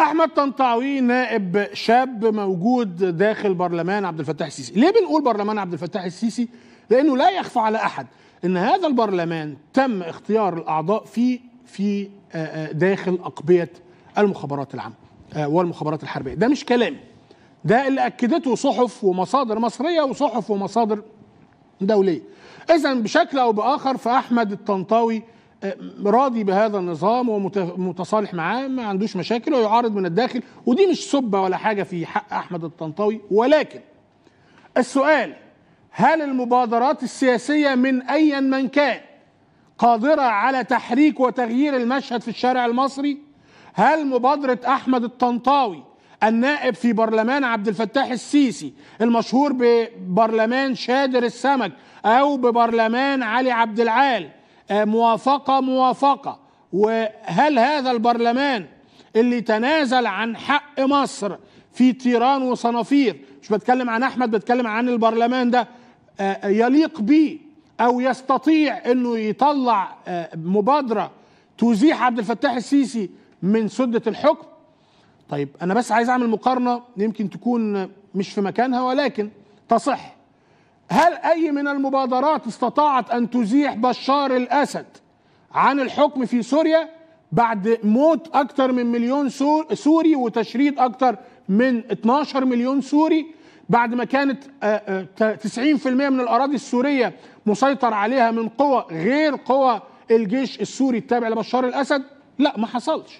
احمد طنطاوي نائب شاب موجود داخل برلمان عبد الفتاح السيسي ليه بنقول برلمان عبد الفتاح السيسي لانه لا يخفى على احد ان هذا البرلمان تم اختيار الاعضاء فيه في آه، آه، داخل اقبيه المخابرات العامه آه، والمخابرات الحربيه ده مش كلامي ده اللي اكدته صحف ومصادر مصريه وصحف ومصادر دوليه اذا بشكل او باخر فاحمد الطنطاوي راضي بهذا النظام ومتصالح معاه ما عندوش مشاكل ويعارض من الداخل ودي مش سبة ولا حاجة في حق أحمد الطنطاوي ولكن السؤال هل المبادرات السياسية من أيا من كان قادرة على تحريك وتغيير المشهد في الشارع المصري هل مبادرة أحمد الطنطاوي النائب في برلمان عبد الفتاح السيسي المشهور ببرلمان شادر السمك أو ببرلمان علي عبد العال موافقه موافقه وهل هذا البرلمان اللي تنازل عن حق مصر في طيران وصنافير مش بتكلم عن احمد بتكلم عن البرلمان ده آه، يليق بيه او يستطيع انه يطلع آه، مبادره تزيح عبد الفتاح السيسي من سده الحكم طيب انا بس عايز اعمل مقارنه يمكن تكون مش في مكانها ولكن تصح هل أي من المبادرات استطاعت أن تزيح بشار الأسد عن الحكم في سوريا بعد موت أكثر من مليون سوري وتشريد أكثر من 12 مليون سوري بعد ما كانت 90% آه، آه، من الأراضي السورية مسيطر عليها من قوى غير قوى الجيش السوري التابع لبشار الأسد لا ما حصلش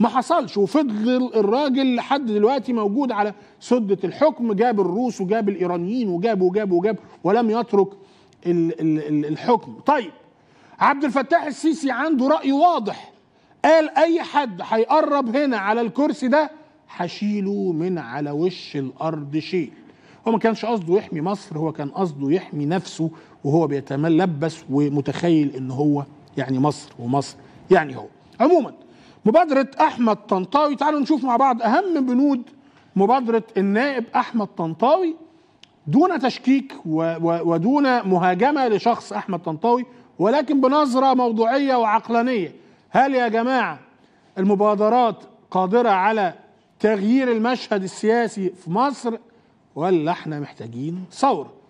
ما حصلش وفضل الراجل لحد دلوقتي موجود على سدة الحكم جاب الروس وجاب الإيرانيين وجاب وجاب وجاب ولم يترك الحكم طيب عبد الفتاح السيسي عنده رأي واضح قال أي حد هيقرب هنا على الكرسي ده هشيله من على وش الأرض شيل هو ما كانش قصده يحمي مصر هو كان قصده يحمي نفسه وهو بيتملبس ومتخيل ان هو يعني مصر ومصر يعني هو عموما مبادرة أحمد طنطاوي تعالوا نشوف مع بعض أهم بنود مبادرة النائب أحمد طنطاوي دون تشكيك ودون مهاجمة لشخص أحمد طنطاوي ولكن بنظرة موضوعية وعقلانية هل يا جماعة المبادرات قادرة على تغيير المشهد السياسي في مصر ولا احنا محتاجين ثورة